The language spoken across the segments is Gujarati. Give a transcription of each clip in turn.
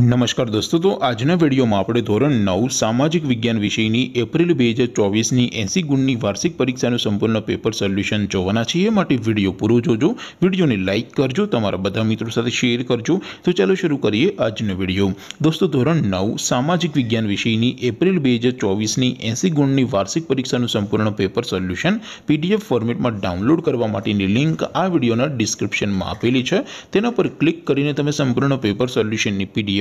નમસ્કાર દોસ્તો તો આજના વિડીયોમાં આપણે ધોરણ નવ સામાજિક વિજ્ઞાન વિષયની એપ્રિલ બે હજાર ચોવીસની એંસી ગુણની વાર્ષિક પરીક્ષાનું સંપૂર્ણ પેપર સોલ્યુશન જોવાના છીએ એ માટે વિડીયો પૂરો જોજો વિડીયોને લાઇક કરજો તમારા બધા મિત્રો સાથે શેર કરજો તો ચાલો શરૂ કરીએ આજનો વિડીયો દોસ્તો ધોરણ નવ સામાજિક વિજ્ઞાન વિષયની એપ્રિલ બે હજાર ચોવીસની એંસી ગુણની વાર્ષિક પરીક્ષાનું સંપૂર્ણ પેપર સોલ્યુશન પીડીએફ ફોર્મેટમાં ડાઉનલોડ કરવા માટેની લિંક આ વિડીયોના ડિસ્ક્રિપ્શનમાં આપેલી છે તેના પર ક્લિક કરીને તમે સંપૂર્ણ પેપર સોલ્યુશનની પીડીએફ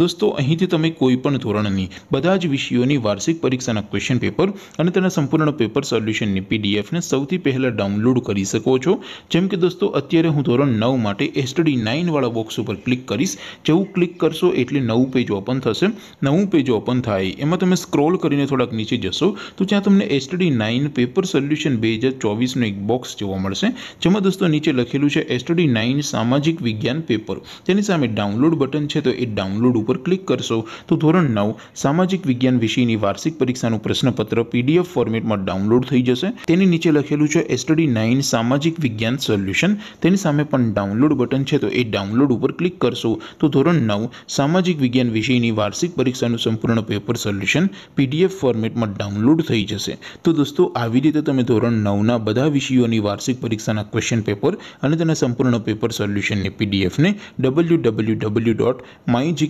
દોસ્તો અહીંથી તમે કોઈપણ ધોરણની બધા જ વિષયોની વાર્ષિક પરીક્ષાના ક્વેશ્ચન પેપર અને તેના સંપૂર્ણ પેપર સોલ્યુશનની પીડીએફને સૌથી પહેલાં ડાઉનલોડ કરી શકો છો જેમ કે દોસ્તો અત્યારે હું ધોરણ નવ માટે એસટડી નાઇનવાળા બોક્સ ઉપર ક્લિક કરીશ જેવું ક્લિક કરશો એટલે નવું પેજ ઓપન થશે નવું પેજ ઓપન થાય એમાં તમે સ્ક્રોલ કરીને થોડાક નીચે જશો તો જ્યાં તમને એસટડી નાઇન પેપર સોલ્યુશન બે હજાર ચોવીસનું એક બોક્સ જોવા મળશે જેમાં દોસ્તો નીચે લખેલું છે એસટડી નાઇન સામાજિક વિજ્ઞાન પેપર તેની સામે ડાઉનલોડ બટન છે તો એ ડાઉનલોડ ડાઉનલોડ ઉપર ક્લિક કરશો તો ધોરણ નવ સામાજિક વિજ્ઞાન વિષયની વાર્ષિક પરીક્ષાનું પ્રશ્નપત્ર પીડીએફ ફોર્મેટમાં ડાઉનલોડ થઈ જશે તેની નીચે લખેલું છે એસટડી નાઇન સામાજિક વિજ્ઞાન સોલ્યુશન તેની સામે પણ ડાઉનલોડ બટન છે તો એ ડાઉનલોડ ઉપર ક્લિક કરશો તો ધોરણ નવ સામાજિક વિજ્ઞાન વિષયની વાર્ષિક પરીક્ષાનું સંપૂર્ણ પેપર સોલ્યુશન પીડીએફ ફોર્મેટમાં ડાઉનલોડ થઈ જશે તો દોસ્તો આવી રીતે તમે ધોરણ નવના બધા વિષયોની વાર્ષિક પરીક્ષાના ક્વેશ્ચન પેપર અને તેના સંપૂર્ણ પેપર સોલ્યુશનની પીડીએફને W W W dot my